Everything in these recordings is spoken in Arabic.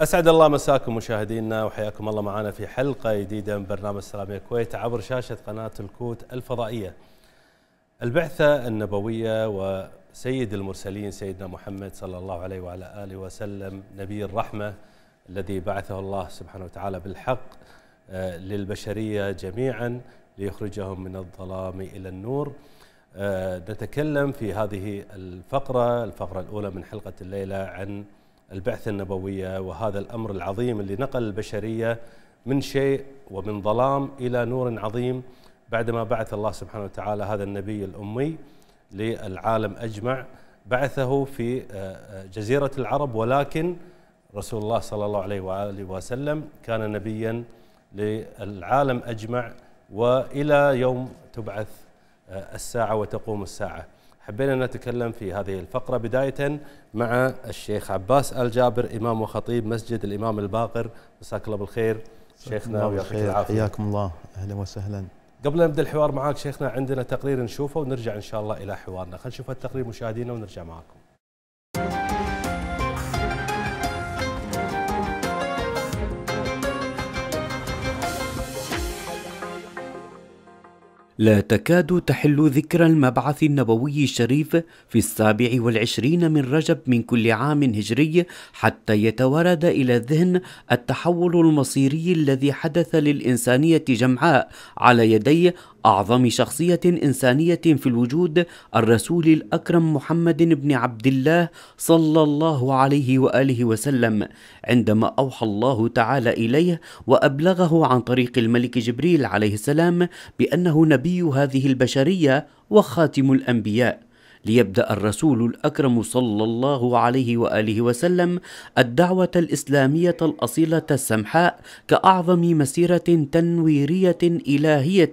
اسعد الله مساكم مشاهدينا وحياكم الله معنا في حلقه جديده من برنامج سلام الكويت عبر شاشه قناه الكوت الفضائيه. البعثه النبويه وسيد المرسلين سيدنا محمد صلى الله عليه وعلى اله وسلم نبي الرحمه الذي بعثه الله سبحانه وتعالى بالحق آه، للبشريه جميعا ليخرجهم من الظلام الى النور. آه، نتكلم في هذه الفقره الفقره الاولى من حلقه الليله عن البعثة النبوية وهذا الأمر العظيم اللي نقل البشرية من شيء ومن ظلام إلى نور عظيم بعدما بعث الله سبحانه وتعالى هذا النبي الأمي للعالم أجمع بعثه في آه، آه، جزيرة العرب ولكن رسول الله صلى الله عليه وآله وسلم كان نبيا للعالم أجمع وإلى يوم تبعث آه، الساعة وتقوم الساعة حبينا نتكلم في هذه الفقرة بداية مع الشيخ عباس الجابر إمام وخطيب مسجد الإمام الباقر مساك الله بالخير شيخنا ويعطيك العافية حياكم الله أهلا وسهلا قبل لا نبدأ الحوار معاك شيخنا عندنا تقرير نشوفه ونرجع إن شاء الله إلى حوارنا خلينا نشوف التقرير مشاهدينا ونرجع معاكم لا تكاد تحل ذكرى المبعث النبوي الشريف في السابع والعشرين من رجب من كل عام هجري حتى يتوارد إلى الذهن التحول المصيري الذي حدث للإنسانية جمعاء على يدي أعظم شخصية إنسانية في الوجود الرسول الأكرم محمد بن عبد الله صلى الله عليه وآله وسلم عندما أوحى الله تعالى إليه وأبلغه عن طريق الملك جبريل عليه السلام بأنه نبي هذه البشرية وخاتم الأنبياء ليبدأ الرسول الأكرم صلى الله عليه وآله وسلم الدعوة الإسلامية الأصيلة السمحاء كأعظم مسيرة تنويرية إلهية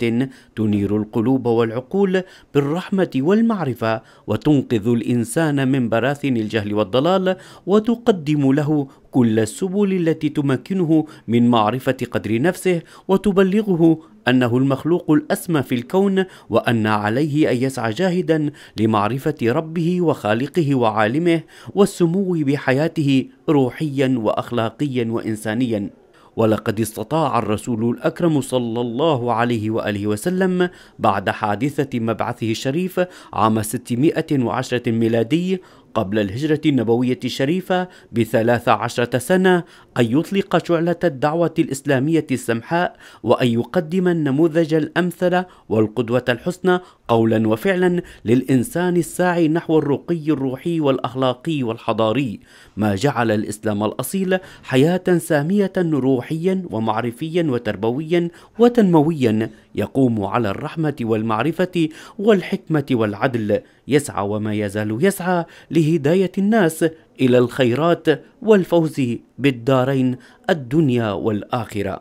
تنير القلوب والعقول بالرحمة والمعرفة وتنقذ الإنسان من براثن الجهل والضلال وتقدم له كل السبل التي تمكنه من معرفة قدر نفسه وتبلغه أنه المخلوق الأسمى في الكون وأن عليه أن يسعى جاهدا لمعرفة ربه وخالقه وعالمه والسمو بحياته روحيا وأخلاقيا وإنسانيا ولقد استطاع الرسول الأكرم صلى الله عليه وآله وسلم بعد حادثة مبعثه الشريف عام 610 ميلادي قبل الهجرة النبوية الشريفة بثلاث عشرة سنة أن يطلق شعلة الدعوة الإسلامية السمحاء وأن يقدم النموذج الأمثل والقدوة الحسنى قولا وفعلا للإنسان الساعي نحو الرقي الروحي والأخلاقي والحضاري ما جعل الإسلام الأصيل حياة سامية روحيا ومعرفيا وتربويا وتنمويا يقوم على الرحمة والمعرفة والحكمة والعدل يسعى وما يزال يسعى لهداية الناس إلى الخيرات والفوز بالدارين الدنيا والآخرة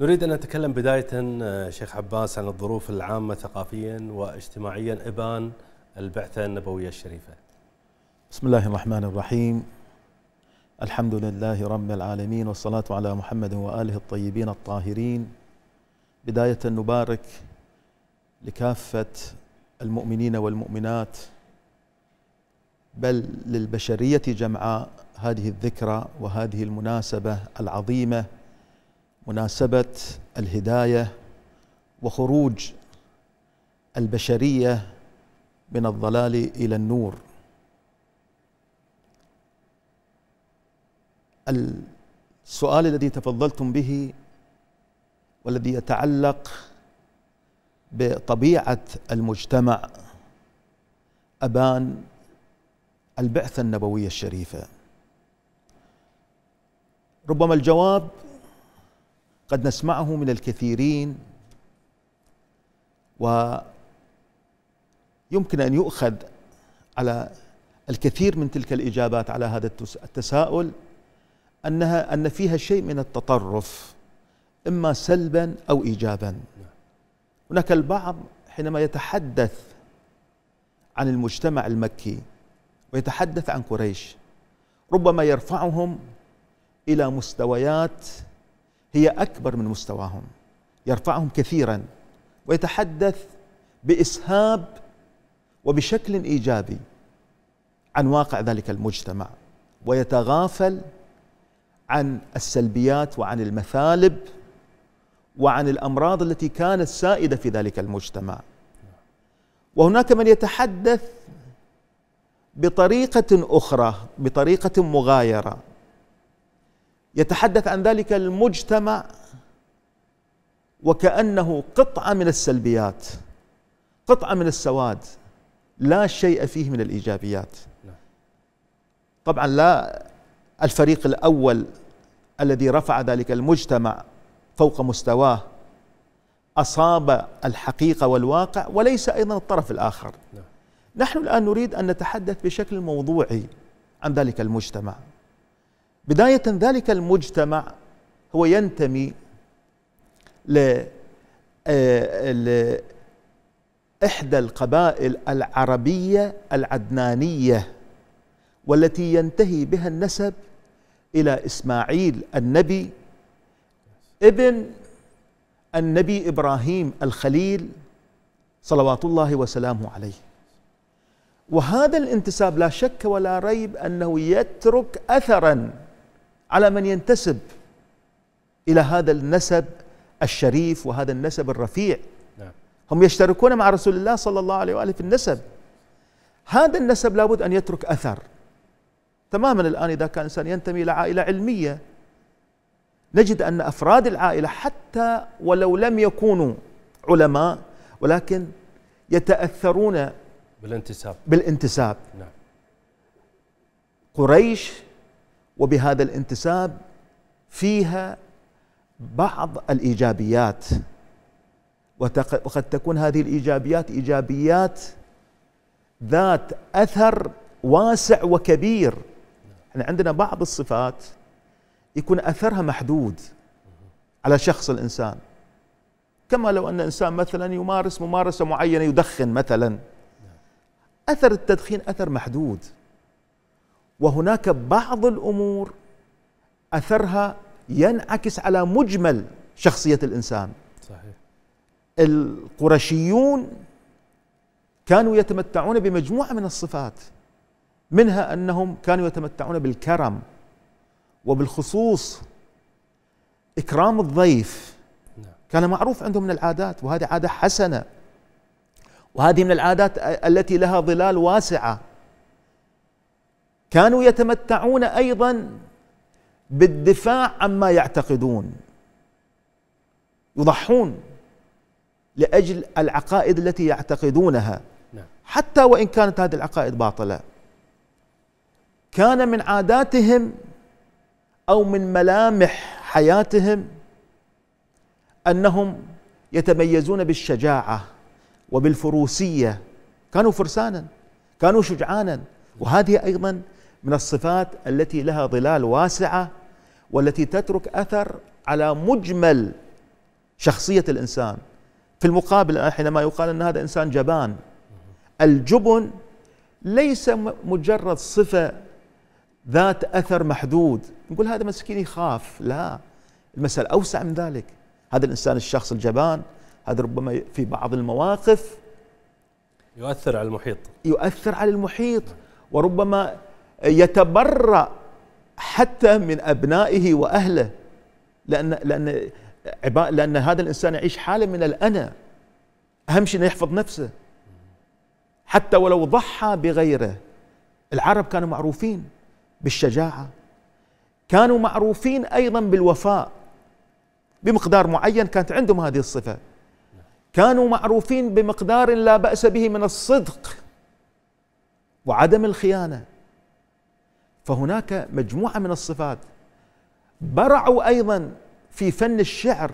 نريد أن نتكلم بداية آه، شيخ عباس عن الظروف العامة ثقافيا واجتماعيا إبان البعثة النبوية الشريفة بسم الله الرحمن الرحيم الحمد لله رب العالمين والصلاة على محمد وآله الطيبين الطاهرين بداية نبارك لكافة المؤمنين والمؤمنات بل للبشرية جمعاء هذه الذكرى وهذه المناسبة العظيمة مناسبة الهداية وخروج البشرية من الضلال إلى النور السؤال الذي تفضلتم به والذي يتعلق بطبيعه المجتمع ابان البعثه النبويه الشريفه ربما الجواب قد نسمعه من الكثيرين ويمكن ان يؤخذ على الكثير من تلك الاجابات على هذا التساؤل أنها أن فيها شيء من التطرف إما سلبا أو إيجابا هناك البعض حينما يتحدث عن المجتمع المكي ويتحدث عن قريش ربما يرفعهم إلى مستويات هي أكبر من مستواهم يرفعهم كثيرا ويتحدث بإسهاب وبشكل إيجابي عن واقع ذلك المجتمع ويتغافل عن السلبيات وعن المثالب وعن الامراض التي كانت سائده في ذلك المجتمع وهناك من يتحدث بطريقه اخرى بطريقه مغايره يتحدث عن ذلك المجتمع وكانه قطعه من السلبيات قطعه من السواد لا شيء فيه من الايجابيات نعم. طبعا لا الفريق الاول الذي رفع ذلك المجتمع فوق مستواه اصاب الحقيقه والواقع وليس ايضا الطرف الاخر نعم. نحن الان نريد ان نتحدث بشكل موضوعي عن ذلك المجتمع بدايه ذلك المجتمع هو ينتمي ل آه، إحدى القبائل العربية العدنانية والتي ينتهي بها النسب إلى إسماعيل النبي ابن النبي إبراهيم الخليل صلوات الله وسلامه عليه وهذا الانتساب لا شك ولا ريب أنه يترك أثرا على من ينتسب إلى هذا النسب الشريف وهذا النسب الرفيع نعم. هم يشتركون مع رسول الله صلى الله عليه وآله في النسب هذا النسب لابد أن يترك أثر تماما الآن إذا كان إنسان ينتمي إلى عائلة علمية نجد أن أفراد العائلة حتى ولو لم يكونوا علماء ولكن يتأثرون بالانتساب بالانتساب نعم قريش وبهذا الانتساب فيها بعض الإيجابيات وقد تكون هذه الإيجابيات إيجابيات ذات أثر واسع وكبير احنا عندنا بعض الصفات يكون اثرها محدود على شخص الانسان كما لو ان انسان مثلا يمارس ممارسه معينه يدخن مثلا اثر التدخين اثر محدود وهناك بعض الامور اثرها ينعكس على مجمل شخصيه الانسان صحيح القرشيون كانوا يتمتعون بمجموعه من الصفات منها انهم كانوا يتمتعون بالكرم وبالخصوص اكرام الضيف نعم. كان معروف عندهم من العادات وهذه عاده حسنه وهذه من العادات التي لها ظلال واسعه كانوا يتمتعون ايضا بالدفاع عما يعتقدون يضحون لاجل العقائد التي يعتقدونها نعم. حتى وان كانت هذه العقائد باطله كان من عاداتهم أو من ملامح حياتهم أنهم يتميزون بالشجاعة وبالفروسية كانوا فرسانا كانوا شجعانا وهذه أيضا من الصفات التي لها ظلال واسعة والتي تترك أثر على مجمل شخصية الإنسان في المقابل حينما يقال أن هذا إنسان جبان الجبن ليس مجرد صفة ذات اثر محدود نقول هذا مسكين يخاف لا المسألة اوسع من ذلك هذا الانسان الشخص الجبان هذا ربما في بعض المواقف يؤثر على المحيط يؤثر على المحيط وربما يتبرأ حتى من ابنائه واهله لان لان لان هذا الانسان يعيش حاله من الانا اهم شيء انه يحفظ نفسه حتى ولو ضحى بغيره العرب كانوا معروفين بالشجاعه كانوا معروفين ايضا بالوفاء بمقدار معين كانت عندهم هذه الصفه كانوا معروفين بمقدار لا باس به من الصدق وعدم الخيانه فهناك مجموعه من الصفات برعوا ايضا في فن الشعر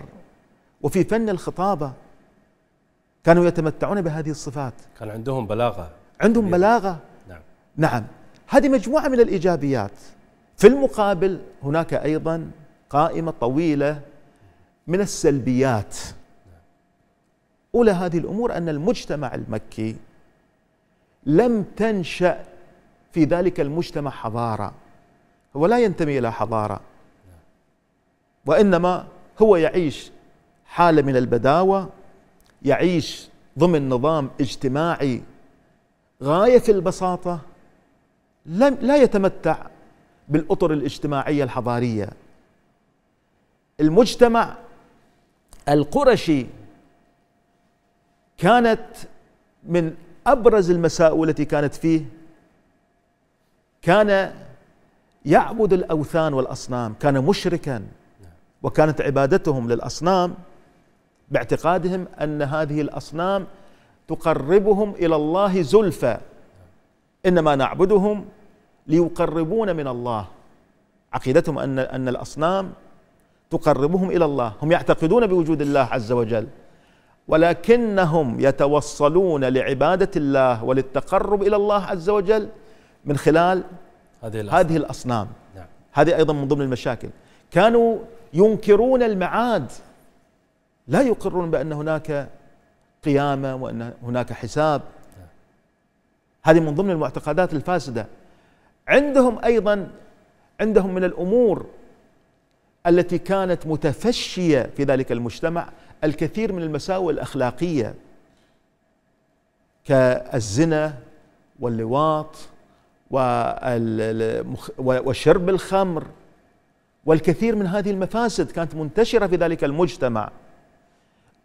وفي فن الخطابه كانوا يتمتعون بهذه الصفات كان عندهم بلاغه عندهم بلاغه نعم نعم هذه مجموعة من الإيجابيات في المقابل هناك أيضا قائمة طويلة من السلبيات أولى هذه الأمور أن المجتمع المكي لم تنشأ في ذلك المجتمع حضارة هو لا ينتمي إلى حضارة وإنما هو يعيش حالة من البداوة يعيش ضمن نظام اجتماعي غاية في البساطة لا يتمتع بالاطر الاجتماعيه الحضاريه المجتمع القرشي كانت من ابرز المساوئ التي كانت فيه كان يعبد الاوثان والاصنام كان مشركا وكانت عبادتهم للاصنام باعتقادهم ان هذه الاصنام تقربهم الى الله زلفى انما نعبدهم ليقربون من الله عقيدتهم أن أن الأصنام تقربهم إلى الله هم يعتقدون بوجود الله عز وجل ولكنهم يتوصلون لعبادة الله وللتقرب إلى الله عز وجل من خلال هذه الأصنام, هذه الأصنام. نعم. هذه أيضا من ضمن المشاكل كانوا ينكرون المعاد لا يقرون بأن هناك قيامة وأن هناك حساب نعم. هذه من ضمن المعتقدات الفاسدة عندهم ايضا عندهم من الامور التي كانت متفشيه في ذلك المجتمع الكثير من المساوئ الاخلاقيه كالزنا واللواط وشرب الخمر والكثير من هذه المفاسد كانت منتشره في ذلك المجتمع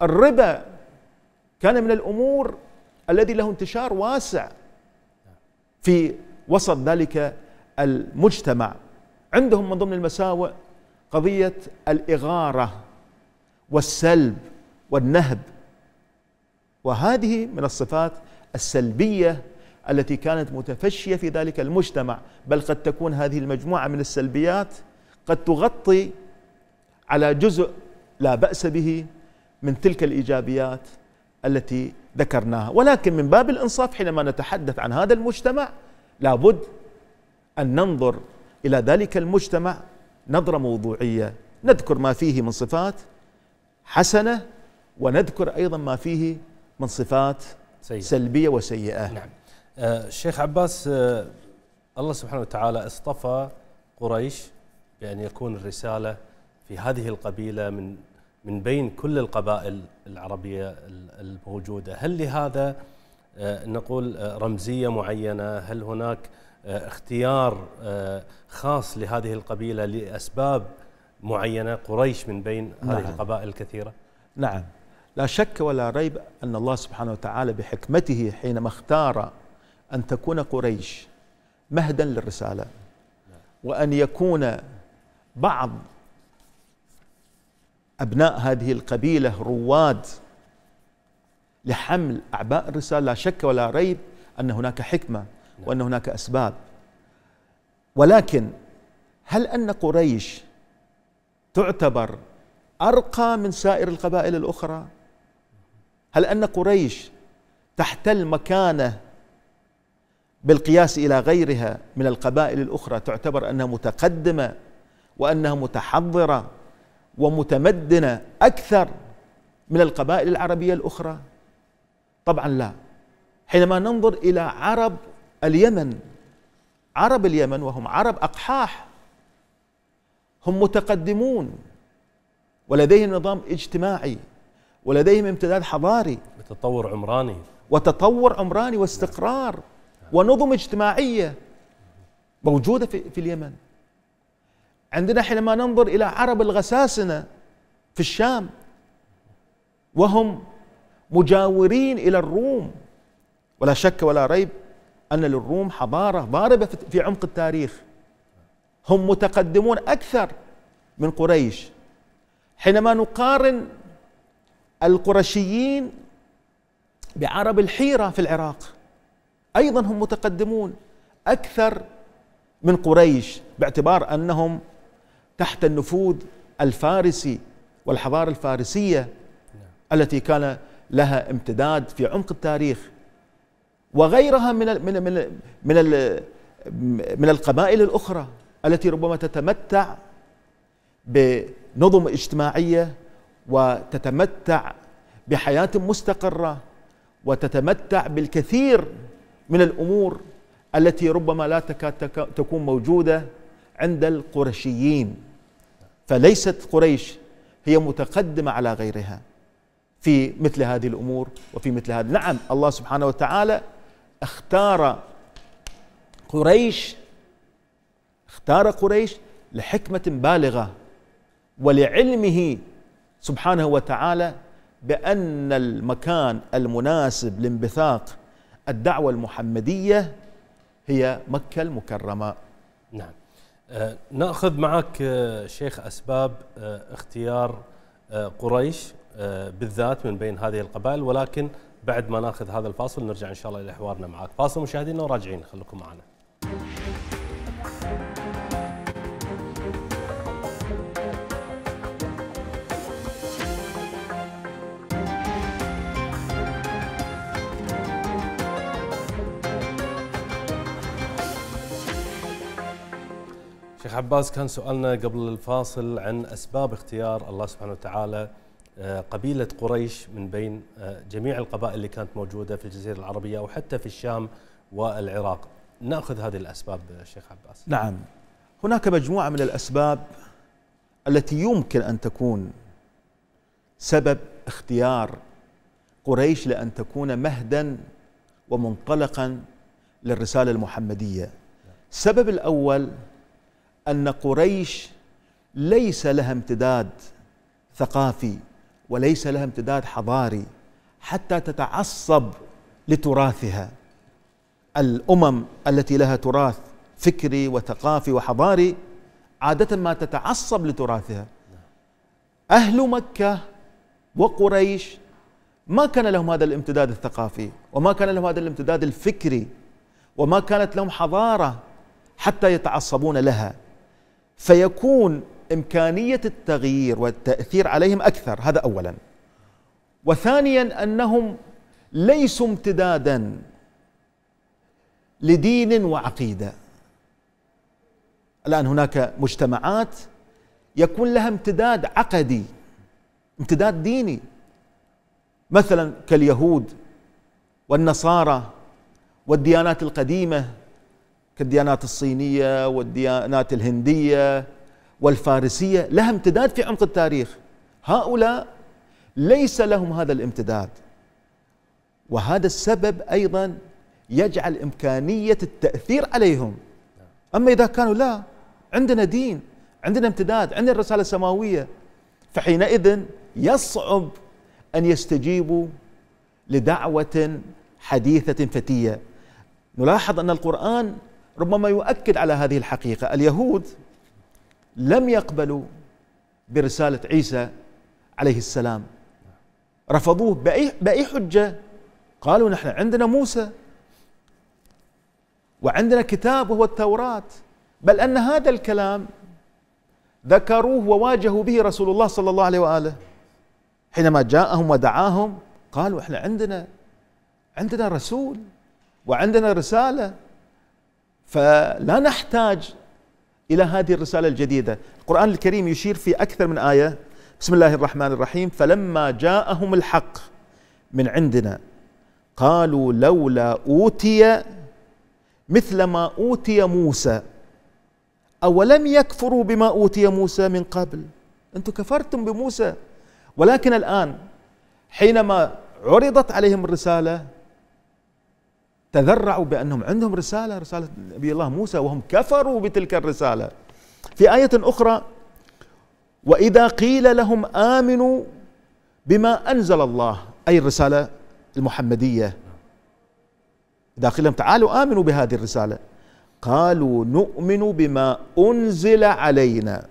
الربا كان من الامور الذي له انتشار واسع في وسط ذلك المجتمع عندهم من ضمن المساوئ قضية الإغارة والسلب والنهب وهذه من الصفات السلبية التي كانت متفشية في ذلك المجتمع بل قد تكون هذه المجموعة من السلبيات قد تغطي على جزء لا بأس به من تلك الإيجابيات التي ذكرناها ولكن من باب الإنصاف حينما نتحدث عن هذا المجتمع لابد أن ننظر إلى ذلك المجتمع نظرة موضوعية نذكر ما فيه من صفات حسنة ونذكر أيضا ما فيه من صفات سيئة. سلبية وسيئة نعم الشيخ آه، عباس آه الله سبحانه وتعالى اصطفى قريش بأن يكون الرسالة في هذه القبيلة من من بين كل القبائل العربية الموجودة هل لهذا آه، نقول آه، رمزيه معينه هل هناك آه، اختيار خاص لهذه القبيله لاسباب معينه قريش من بين نعم. هذه القبائل الكثيره نعم لا شك ولا ريب ان الله سبحانه وتعالى بحكمته حينما اختار ان تكون قريش مهدا للرساله وان يكون بعض ابناء هذه القبيله رواد لحمل أعباء الرسالة لا شك ولا ريب أن هناك حكمة وأن هناك أسباب ولكن هل أن قريش تعتبر أرقى من سائر القبائل الأخرى هل أن قريش تحتل مكانة بالقياس إلى غيرها من القبائل الأخرى تعتبر أنها متقدمة وأنها متحضرة ومتمدنة أكثر من القبائل العربية الأخرى طبعا لا حينما ننظر إلى عرب اليمن عرب اليمن وهم عرب أقحاح هم متقدمون ولديهم نظام اجتماعي ولديهم امتداد حضاري وتطور عمراني وتطور عمراني واستقرار ونظم اجتماعية موجودة في, في اليمن عندنا حينما ننظر إلى عرب الغساسنة في الشام وهم مجاورين إلى الروم ولا شك ولا ريب أن للروم حضارة ضاربة في عمق التاريخ هم متقدمون أكثر من قريش حينما نقارن القرشيين بعرب الحيرة في العراق أيضا هم متقدمون أكثر من قريش باعتبار أنهم تحت النفوذ الفارسي والحضارة الفارسية التي كان لها امتداد في عمق التاريخ وغيرها من الـ من الـ من الـ من القبائل الاخرى التي ربما تتمتع بنظم اجتماعيه وتتمتع بحياه مستقره وتتمتع بالكثير من الامور التي ربما لا تكاد تكون موجوده عند القرشيين فليست قريش هي متقدمه على غيرها في مثل هذه الأمور وفي مثل هذا نعم الله سبحانه وتعالى اختار قريش اختار قريش لحكمة بالغة ولعلمه سبحانه وتعالى بأن المكان المناسب لانبثاق الدعوة المحمدية هي مكة المكرمة نعم أه، ناخذ معك أه، شيخ أسباب أه، اختيار آه، قريش آه، بالذات من بين هذه القبائل ولكن بعد ما ناخذ هذا الفاصل نرجع ان شاء الله الى حوارنا معك فاصل مشاهدينا وراجعين خليكم معنا عباس كان سؤالنا قبل الفاصل عن اسباب اختيار الله سبحانه وتعالى آه، قبيله قريش من بين آه، جميع القبائل اللي كانت موجوده في الجزيره العربيه وحتى في الشام والعراق. ناخذ هذه الاسباب آه، شيخ عباس. نعم. هناك مجموعه من الاسباب التي يمكن ان تكون سبب اختيار قريش لان تكون مهدا ومنطلقا للرساله المحمديه. نعم. السبب الاول أن قريش ليس لها امتداد ثقافي وليس لها امتداد حضاري حتى تتعصب لتراثها الأمم التي لها تراث فكري وثقافي وحضاري عادة ما تتعصب لتراثها أهل مكة وقريش ما كان لهم هذا الامتداد الثقافي وما كان لهم هذا الامتداد الفكري وما كانت لهم حضارة حتى يتعصبون لها فيكون إمكانية التغيير والتأثير عليهم أكثر هذا أولا وثانيا أنهم ليسوا امتدادا لدين وعقيدة الآن هناك مجتمعات يكون لها امتداد عقدي امتداد ديني مثلا كاليهود والنصارى والديانات القديمه كالديانات الصينية والديانات الهندية والفارسية لها امتداد في عمق التاريخ هؤلاء ليس لهم هذا الامتداد وهذا السبب أيضا يجعل إمكانية التأثير عليهم أما إذا كانوا لا عندنا دين عندنا امتداد عندنا الرسالة السماوية فحينئذ يصعب أن يستجيبوا لدعوة حديثة فتية نلاحظ أن القرآن ربما يؤكد على هذه الحقيقة اليهود لم يقبلوا برسالة عيسى عليه السلام رفضوه بأي بأي حجة قالوا نحن عندنا موسى وعندنا كتاب وهو التوراة بل أن هذا الكلام ذكروه وواجهوا به رسول الله صلى الله عليه وآله حينما جاءهم ودعاهم قالوا احنا عندنا عندنا رسول وعندنا رسالة فلا نحتاج إلى هذه الرسالة الجديدة القرآن الكريم يشير في أكثر من آية بسم الله الرحمن الرحيم فلما جاءهم الحق من عندنا قالوا لولا أوتي مثل ما أوتي موسى أولم يكفروا بما أوتي موسى من قبل أنتم كفرتم بموسى ولكن الآن حينما عرضت عليهم الرسالة تذرعوا بأنهم عندهم رسالة رسالة نبي الله موسى وهم كفروا بتلك الرسالة في آية أخرى وإذا قيل لهم آمنوا بما أنزل الله أي الرسالة المحمدية داخلهم تعالوا آمنوا بهذه الرسالة قالوا نؤمن بما أنزل علينا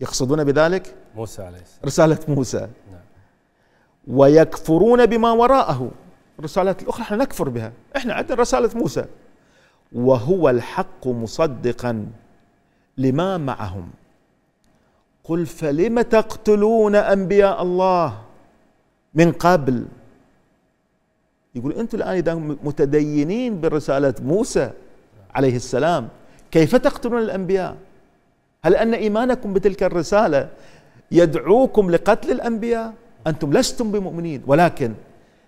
يقصدون بذلك موسى عليه السلام رسالة موسى نعم. ويكفرون بما وراءه الرسالات الأخرى احنا نكفر بها احنا عندنا رسالة موسى وهو الحق مصدقا لما معهم قل فلم تقتلون أنبياء الله من قبل يقول أنتم الآن إذا متدينين برسالة موسى عليه السلام كيف تقتلون الأنبياء هل أن إيمانكم بتلك الرسالة يدعوكم لقتل الأنبياء أنتم لستم بمؤمنين ولكن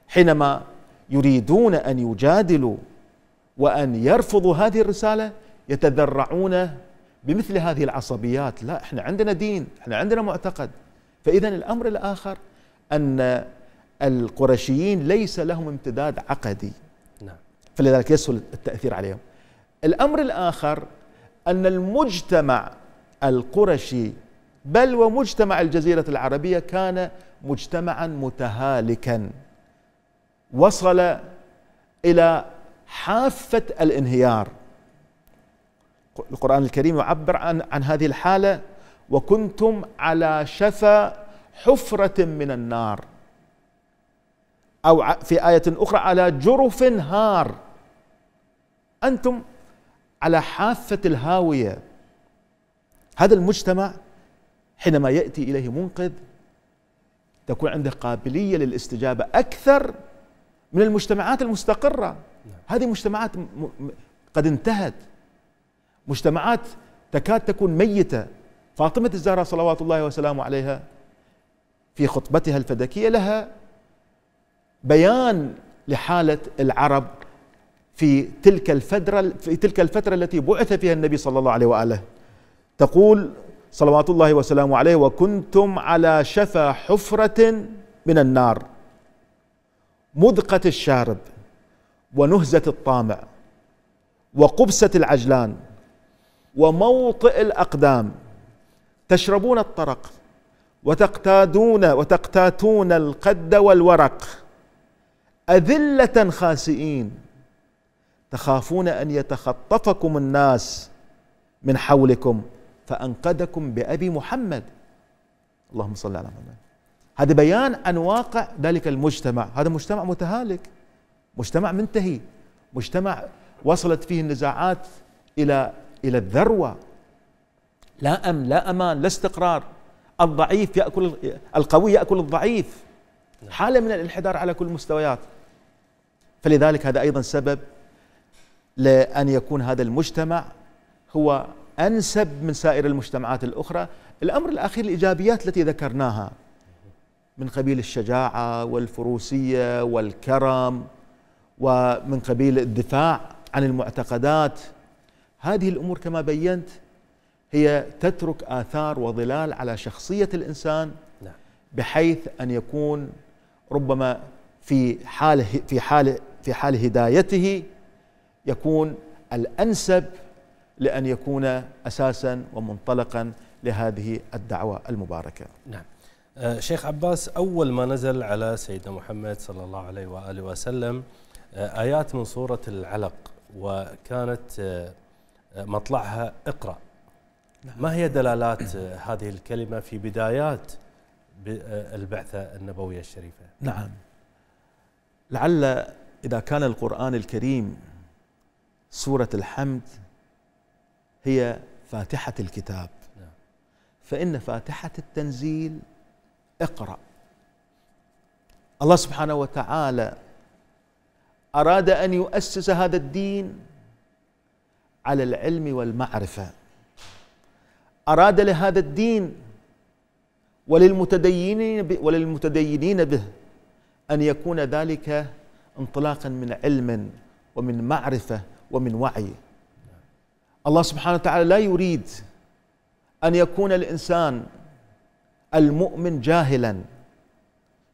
حينما يريدون ان يجادلوا وان يرفضوا هذه الرساله يتذرعون بمثل هذه العصبيات لا احنا عندنا دين احنا عندنا معتقد فاذا الامر الاخر ان القرشيين ليس لهم امتداد عقدي نعم. فلذلك يسهل التاثير عليهم الامر الاخر ان المجتمع القرشي بل ومجتمع الجزيره العربيه كان مجتمعا متهالكا وصل الى حافه الانهيار القران الكريم يعبر عن عن هذه الحاله وكنتم على شفا حفره من النار او في ايه اخرى على جرف هار انتم على حافه الهاويه هذا المجتمع حينما ياتي اليه منقذ تكون عنده قابليه للاستجابه اكثر من المجتمعات المستقرة هذه مجتمعات قد انتهت مجتمعات تكاد تكون ميتة فاطمة الزهراء صلوات الله وسلامه عليها في خطبتها الفدكية لها بيان لحالة العرب في تلك الفترة في تلك الفترة التي بعث فيها النبي صلى الله عليه وآله تقول صلوات الله وسلامه عليه وكنتم على شفا حفرة من النار مذقة الشارب ونهزة الطامع وقبسة العجلان وموطئ الأقدام تشربون الطرق وتقتادون وتقتاتون القد والورق أذلة خاسئين تخافون أن يتخطفكم الناس من حولكم فأنقذكم بأبي محمد اللهم صل على محمد هذا بيان عن واقع ذلك المجتمع هذا مجتمع متهالك مجتمع منتهي مجتمع وصلت فيه النزاعات إلى إلى الذروة لا أمن لا أمان لا استقرار الضعيف يأكل القوي يأكل الضعيف حالة من الانحدار على كل المستويات فلذلك هذا أيضا سبب لأن يكون هذا المجتمع هو أنسب من سائر المجتمعات الأخرى الأمر الأخير الإيجابيات التي ذكرناها من قبيل الشجاعة والفروسية والكرم ومن قبيل الدفاع عن المعتقدات هذه الأمور كما بينت هي تترك آثار وظلال على شخصية الإنسان نعم. بحيث أن يكون ربما في حال في حال في حال هدايته يكون الأنسب لأن يكون أساسا ومنطلقا لهذه الدعوة المباركة نعم آه، شيخ عباس أول ما نزل على سيدنا محمد صلى الله عليه وآله وسلم آه، آيات من سورة العلق وكانت آه، مطلعها اقرأ نعم. ما هي دلالات هذه الكلمة في بدايات البعثة النبوية الشريفة نعم لعل إذا كان القرآن الكريم سورة الحمد هي فاتحة الكتاب نعم. فإن فاتحة التنزيل اقرأ الله سبحانه وتعالى أراد أن يؤسس هذا الدين على العلم والمعرفة أراد لهذا الدين وللمتدينين وللمتدينين به أن يكون ذلك انطلاقا من علم ومن معرفة ومن وعي الله سبحانه وتعالى لا يريد أن يكون الإنسان المؤمن جاهلا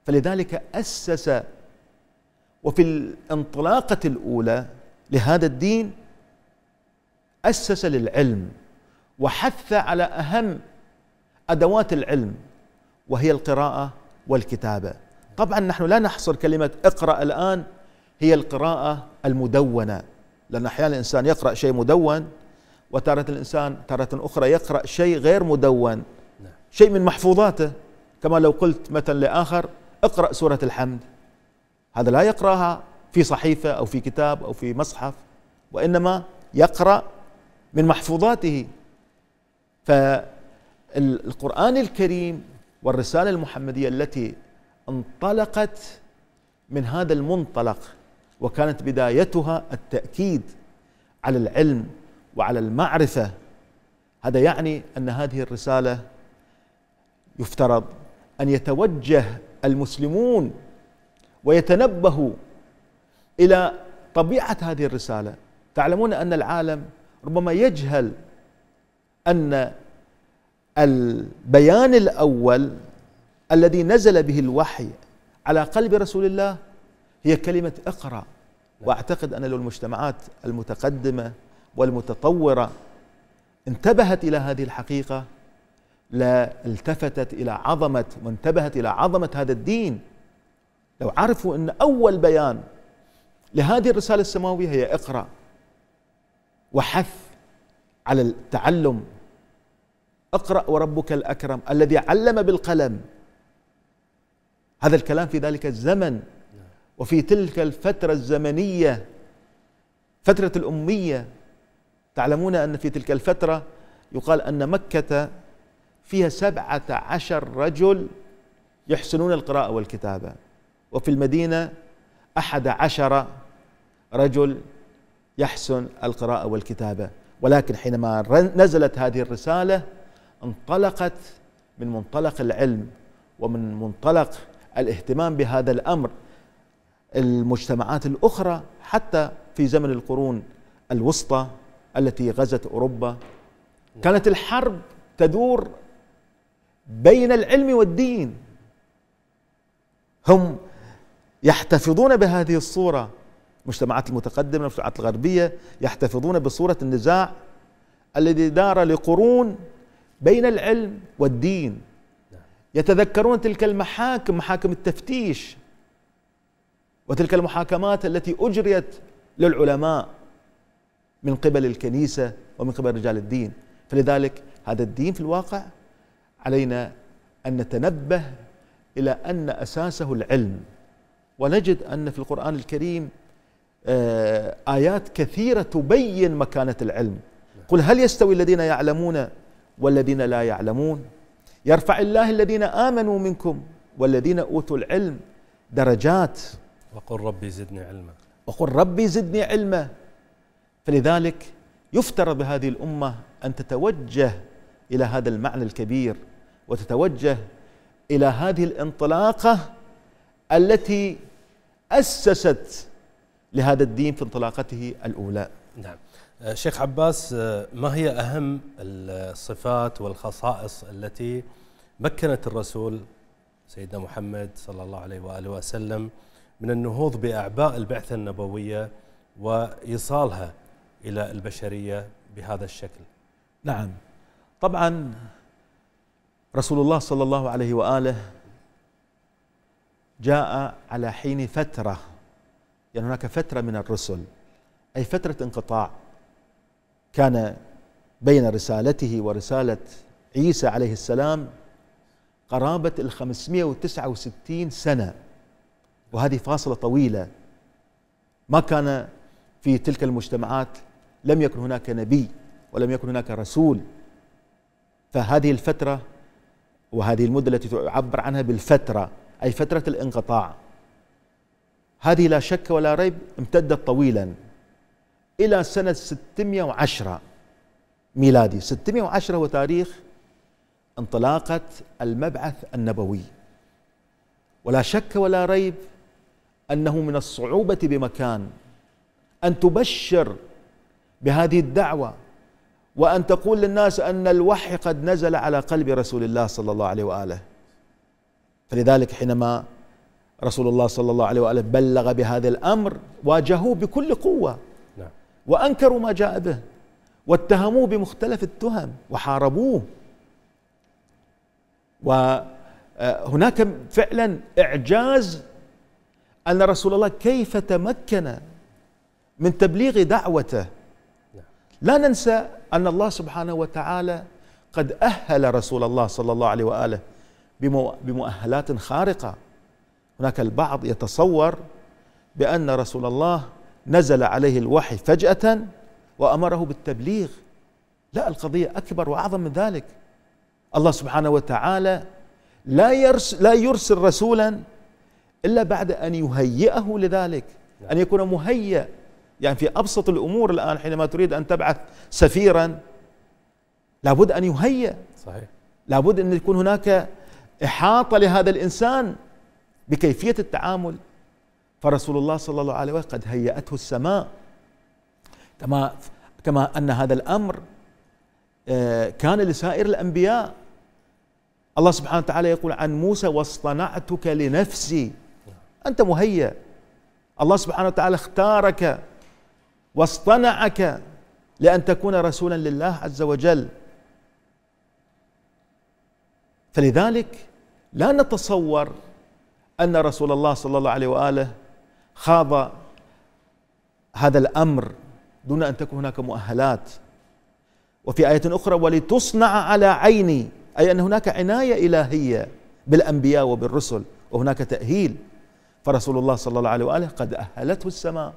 فلذلك أسس وفي الانطلاقة الأولى لهذا الدين أسس للعلم وحث على أهم أدوات العلم وهي القراءة والكتابة طبعا نحن لا نحصر كلمة اقرأ الآن هي القراءة المدونة لأن أحيانا الإنسان يقرأ شيء مدون وتارة الإنسان تارة أخرى يقرأ شيء غير مدون شيء من محفوظاته كما لو قلت مثلا لآخر اقرأ سورة الحمد هذا لا يقرأها في صحيفة أو في كتاب أو في مصحف وإنما يقرأ من محفوظاته فالقرآن الكريم والرسالة المحمدية التي انطلقت من هذا المنطلق وكانت بدايتها التأكيد على العلم وعلى المعرفة هذا يعني أن هذه الرسالة يفترض ان يتوجه المسلمون ويتنبهوا الى طبيعه هذه الرساله تعلمون ان العالم ربما يجهل ان البيان الاول الذي نزل به الوحي على قلب رسول الله هي كلمه اقرا واعتقد ان لو المجتمعات المتقدمه والمتطوره انتبهت الى هذه الحقيقه لا التفتت إلى عظمة وانتبهت إلى عظمة هذا الدين لو عرفوا أن أول بيان لهذه الرسالة السماوية هي اقرأ وحث على التعلم اقرأ وربك الأكرم الذي علم بالقلم هذا الكلام في ذلك الزمن وفي تلك الفترة الزمنية فترة الأمية تعلمون أن في تلك الفترة يقال أن مكة فيها سبعة عشر رجل يحسنون القراءة والكتابة وفي المدينة أحد عشر رجل يحسن القراءة والكتابة ولكن حينما نزلت هذه الرسالة انطلقت من منطلق العلم ومن منطلق الاهتمام بهذا الأمر المجتمعات الأخرى حتى في زمن القرون الوسطى التي غزت أوروبا كانت الحرب تدور بين العلم والدين هم يحتفظون بهذه الصورة المجتمعات المتقدمة المجتمعات الغربية يحتفظون بصورة النزاع الذي دار لقرون بين العلم والدين يتذكرون تلك المحاكم محاكم التفتيش وتلك المحاكمات التي أجريت للعلماء من قبل الكنيسة ومن قبل رجال الدين فلذلك هذا الدين في الواقع علينا أن نتنبه إلى أن أساسه العلم ونجد أن في القرآن الكريم آه، آيات كثيرة تبين مكانة العلم قل هل يستوي الذين يعلمون والذين لا يعلمون يرفع الله الذين آمنوا منكم والذين أوتوا العلم درجات وقل ربي زدني علما وقل ربي زدني علما فلذلك يفترض بهذه الأمة أن تتوجه إلى هذا المعنى الكبير وتتوجه الى هذه الانطلاقه التي اسست لهذا الدين في انطلاقته الاولى. نعم. آه، شيخ عباس آه، ما هي اهم الصفات والخصائص التي مكنت الرسول سيدنا محمد صلى الله عليه واله وسلم من النهوض باعباء البعثه النبويه وايصالها الى البشريه بهذا الشكل. نعم. طبعا رسول الله صلى الله عليه واله جاء على حين فتره يعني هناك فتره من الرسل اي فتره انقطاع كان بين رسالته ورساله عيسى عليه السلام قرابه ال 569 سنه وهذه فاصله طويله ما كان في تلك المجتمعات لم يكن هناك نبي ولم يكن هناك رسول فهذه الفتره وهذه المدة التي تعبر عنها بالفترة أي فترة الانقطاع هذه لا شك ولا ريب امتدت طويلا إلى سنة 610 ميلادي 610 هو تاريخ انطلاقة المبعث النبوي ولا شك ولا ريب أنه من الصعوبة بمكان أن تبشر بهذه الدعوة وأن تقول للناس أن الوحي قد نزل على قلب رسول الله صلى الله عليه وآله فلذلك حينما رسول الله صلى الله عليه وآله بلغ بهذا الأمر واجهوه بكل قوة نعم. وأنكروا ما جاء به واتهموه بمختلف التهم وحاربوه وهناك آه، فعلا إعجاز أن رسول الله كيف تمكن من تبليغ دعوته لا ننسى أن الله سبحانه وتعالى قد أهل رسول الله صلى الله عليه وآله بمؤهلات خارقة هناك البعض يتصور بأن رسول الله نزل عليه الوحي فجأة وأمره بالتبليغ لا القضية أكبر وأعظم من ذلك الله سبحانه وتعالى لا يرسل, لا يرسل رسولا إلا بعد أن يهيئه لذلك أن يكون مهيئ يعني في أبسط الأمور الآن حينما تريد أن تبعث سفيرا لابد أن يهيأ صحيح لابد أن يكون هناك إحاطة لهذا الإنسان بكيفية التعامل فرسول الله صلى الله عليه وسلم قد هيأته السماء كما كما أن هذا الأمر آه، كان لسائر الأنبياء الله سبحانه وتعالى يقول عن موسى واصطنعتك لنفسي أنت مهيأ الله سبحانه وتعالى اختارك واصطنعك لأن تكون رسولا لله عز وجل فلذلك لا نتصور أن رسول الله صلى الله عليه وآله خاض هذا الأمر دون أن تكون هناك مؤهلات وفي آية أخرى ولتصنع على عيني أي أن هناك عناية إلهية بالأنبياء وبالرسل وهناك تأهيل فرسول الله صلى الله عليه وآله قد أهلته السماء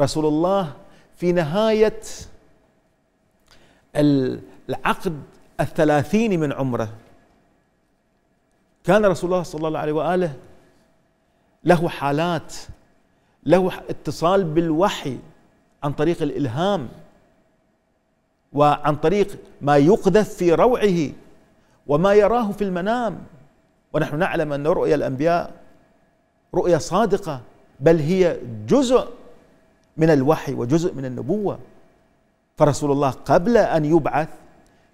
رسول الله في نهاية العقد الثلاثين من عمره كان رسول الله صلى الله عليه وآله له حالات له اتصال بالوحي عن طريق الإلهام وعن طريق ما يقذف في روعه وما يراه في المنام ونحن نعلم أن رؤيا الأنبياء رؤيا صادقة بل هي جزء من الوحي وجزء من النبوه فرسول الله قبل ان يبعث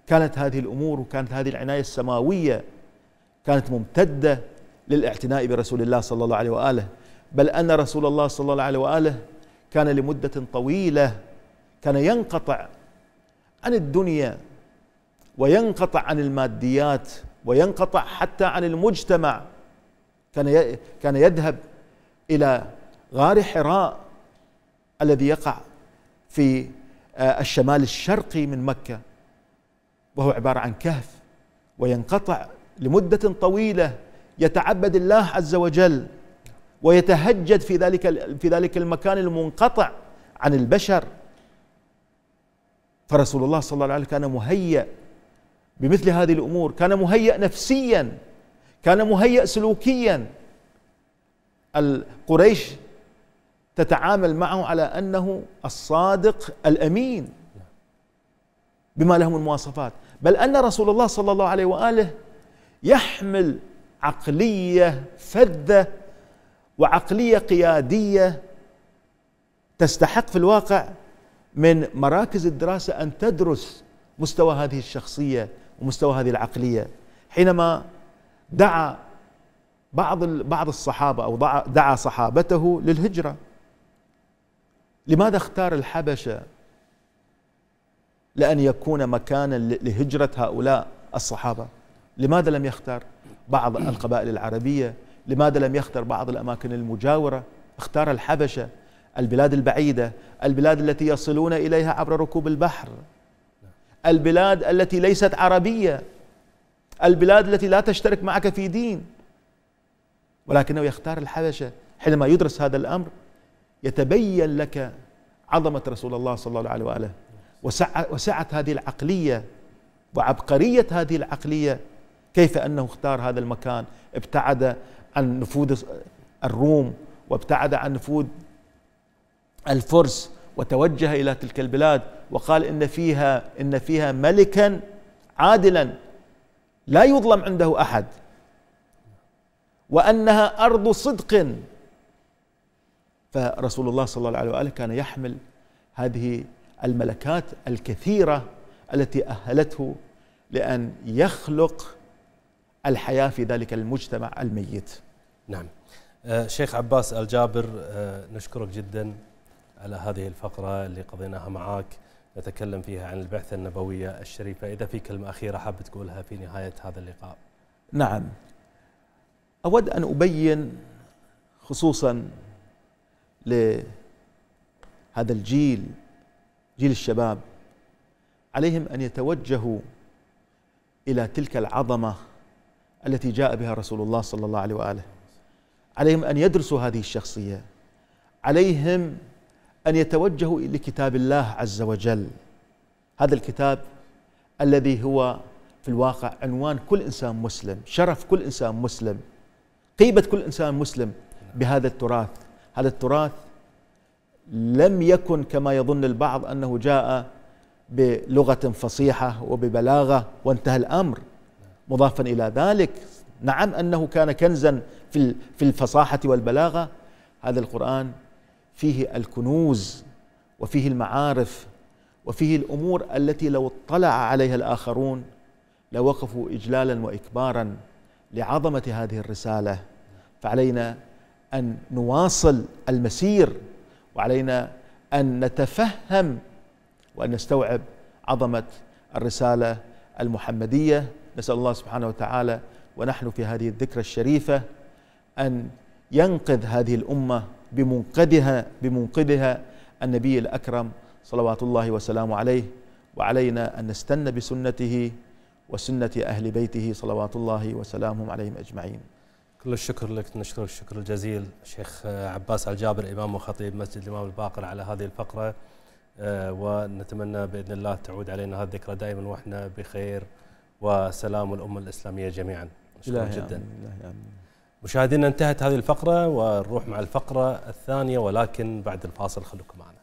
كانت هذه الامور وكانت هذه العنايه السماويه كانت ممتده للاعتناء برسول الله صلى الله عليه واله بل ان رسول الله صلى الله عليه واله كان لمده طويله كان ينقطع عن الدنيا وينقطع عن الماديات وينقطع حتى عن المجتمع كان كان يذهب الى غار حراء الذي يقع في آه، الشمال الشرقي من مكة وهو عبارة عن كهف وينقطع لمدة طويلة يتعبد الله عز وجل ويتهجد في ذلك في ذلك المكان المنقطع عن البشر فرسول الله صلى الله عليه وسلم كان مهيأ بمثل هذه الامور كان مهيأ نفسيا كان مهيأ سلوكيا قريش تتعامل معه على انه الصادق الامين بما له من مواصفات بل ان رسول الله صلى الله عليه واله يحمل عقليه فذه وعقليه قياديه تستحق في الواقع من مراكز الدراسه ان تدرس مستوى هذه الشخصيه ومستوى هذه العقليه حينما دعا بعض بعض الصحابه او دعا صحابته للهجره لماذا اختار الحبشة لأن يكون مكانا لهجرة هؤلاء الصحابة لماذا لم يختار بعض القبائل العربية لماذا لم يختار بعض الأماكن المجاورة اختار الحبشة البلاد البعيدة البلاد التي يصلون إليها عبر ركوب البحر البلاد التي ليست عربية البلاد التي لا تشترك معك في دين ولكنه يختار الحبشة حينما يدرس هذا الأمر يتبين لك عظمة رسول الله صلى الله عليه وآله وسعة, هذه العقلية وعبقرية هذه العقلية كيف أنه اختار هذا المكان ابتعد عن نفوذ الروم وابتعد عن نفوذ الفرس وتوجه إلى تلك البلاد وقال إن فيها إن فيها ملكا عادلا لا يظلم عنده أحد وأنها أرض صدق فرسول الله صلى الله عليه واله كان يحمل هذه الملكات الكثيره التي اهلته لان يخلق الحياه في ذلك المجتمع الميت. نعم. آه، شيخ عباس الجابر آه، نشكرك جدا على هذه الفقره اللي قضيناها معك نتكلم فيها عن البعثه النبويه الشريفه، اذا في كلمه اخيره حاب تقولها في نهايه هذا اللقاء. نعم. اود ان ابين خصوصا لهذا الجيل جيل الشباب عليهم ان يتوجهوا الى تلك العظمه التي جاء بها رسول الله صلى الله عليه واله عليهم ان يدرسوا هذه الشخصيه عليهم ان يتوجهوا إلى كتاب الله عز وجل هذا الكتاب الذي هو في الواقع عنوان كل انسان مسلم شرف كل انسان مسلم قيمه كل انسان مسلم بهذا التراث هذا التراث لم يكن كما يظن البعض انه جاء بلغه فصيحه وببلاغه وانتهى الامر مضافا الى ذلك نعم انه كان كنزا في في الفصاحه والبلاغه هذا القران فيه الكنوز وفيه المعارف وفيه الامور التي لو اطلع عليها الاخرون لوقفوا اجلالا واكبارا لعظمه هذه الرساله فعلينا ان نواصل المسير وعلينا ان نتفهم وان نستوعب عظمه الرساله المحمديه نسال الله سبحانه وتعالى ونحن في هذه الذكرى الشريفه ان ينقذ هذه الامه بمنقذها بمنقذها النبي الاكرم صلوات الله وسلامه عليه وعلينا ان نستنى بسنته وسنه اهل بيته صلوات الله وسلامهم عليهم اجمعين كل الشكر لك نشكر الشكر الجزيل شيخ عباس الجابر إمام وخطيب مسجد الإمام الباقر على هذه الفقرة آه، ونتمنى بإذن الله تعود علينا هذه الذكرى دائما وإحنا بخير وسلام الأمة الإسلامية جميعا شكرا جدا آمين. مشاهدينا انتهت هذه الفقرة ونروح مع الفقرة الثانية ولكن بعد الفاصل خلوكم معنا